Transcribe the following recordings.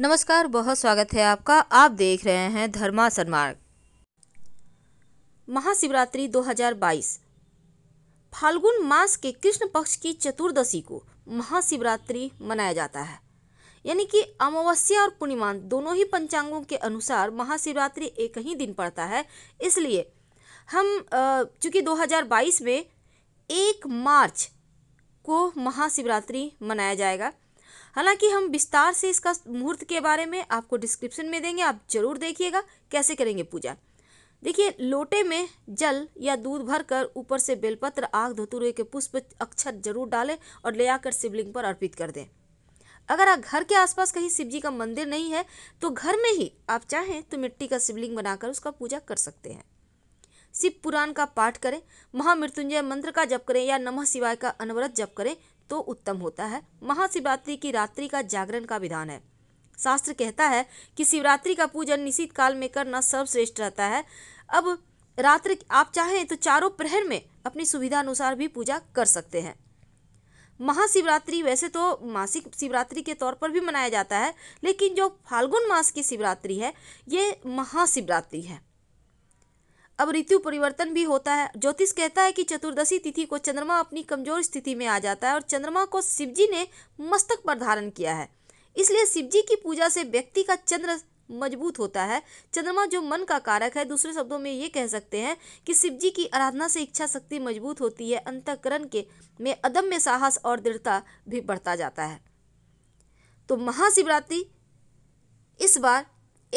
नमस्कार बहुत स्वागत है आपका आप देख रहे हैं धर्मा सन्मार्ग महाशिवरात्रि 2022 फाल्गुन मास के कृष्ण पक्ष की चतुर्दशी को महाशिवरात्रि मनाया जाता है यानी कि अमावस्या और पूर्णिमा दोनों ही पंचांगों के अनुसार महाशिवरात्रि एक ही दिन पड़ता है इसलिए हम चूंकि 2022 में एक मार्च को महाशिवरात्रि मनाया जाएगा हालांकि हम विस्तार से इसका मुहूर्त के बारे में आपको डिस्क्रिप्शन में देंगे आप जरूर देखिएगा कैसे करेंगे पूजा देखिए लोटे में जल या दूध भरकर ऊपर से बेलपत्र आग धतुरे के पुष्प अक्षर जरूर डालें और ले आकर शिवलिंग पर अर्पित कर दें अगर आप घर के आसपास कहीं शिव जी का मंदिर नहीं है तो घर में ही आप चाहें तो मिट्टी का शिवलिंग बनाकर उसका पूजा कर सकते हैं शिव पुराण का पाठ करें महामृत्युंजय मंत्र का जप करें या नमः शिवाय का अनवरत जप करें तो उत्तम होता है महाशिवरात्रि की रात्रि का जागरण का विधान है शास्त्र कहता है कि शिवरात्रि का पूजन निश्चित काल में करना सर्वश्रेष्ठ रहता है अब रात्र आप चाहें तो चारों प्रहर में अपनी सुविधा अनुसार भी पूजा कर सकते हैं महाशिवरात्रि वैसे तो मासिक शिवरात्रि के तौर पर भी मनाया जाता है लेकिन जो फाल्गुन मास की शिवरात्रि है ये महाशिवरात्रि है अब ऋतु परिवर्तन भी होता है ज्योतिष कहता है कि चतुर्दशी तिथि को चंद्रमा अपनी कमजोर स्थिति में आ जाता है और चंद्रमा को शिवजी ने मस्तक पर धारण किया है इसलिए शिवजी की पूजा से व्यक्ति का चंद्र मजबूत होता है चंद्रमा जो मन का कारक है दूसरे शब्दों में ये कह सकते हैं कि शिव जी की आराधना से इच्छा शक्ति मजबूत होती है अंतकरण के में अदम्य साहस और दृढ़ता भी बढ़ता जाता है तो महाशिवरात्रि इस बार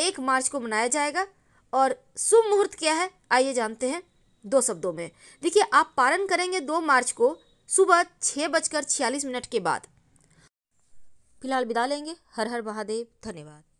एक मार्च को मनाया जाएगा और शुभ मुहूर्त क्या है आइए जानते हैं दो शब्दों में देखिए आप पारण करेंगे दो मार्च को सुबह छः बजकर छियालीस मिनट के बाद फिलहाल विदा लेंगे हर हर महादेव धन्यवाद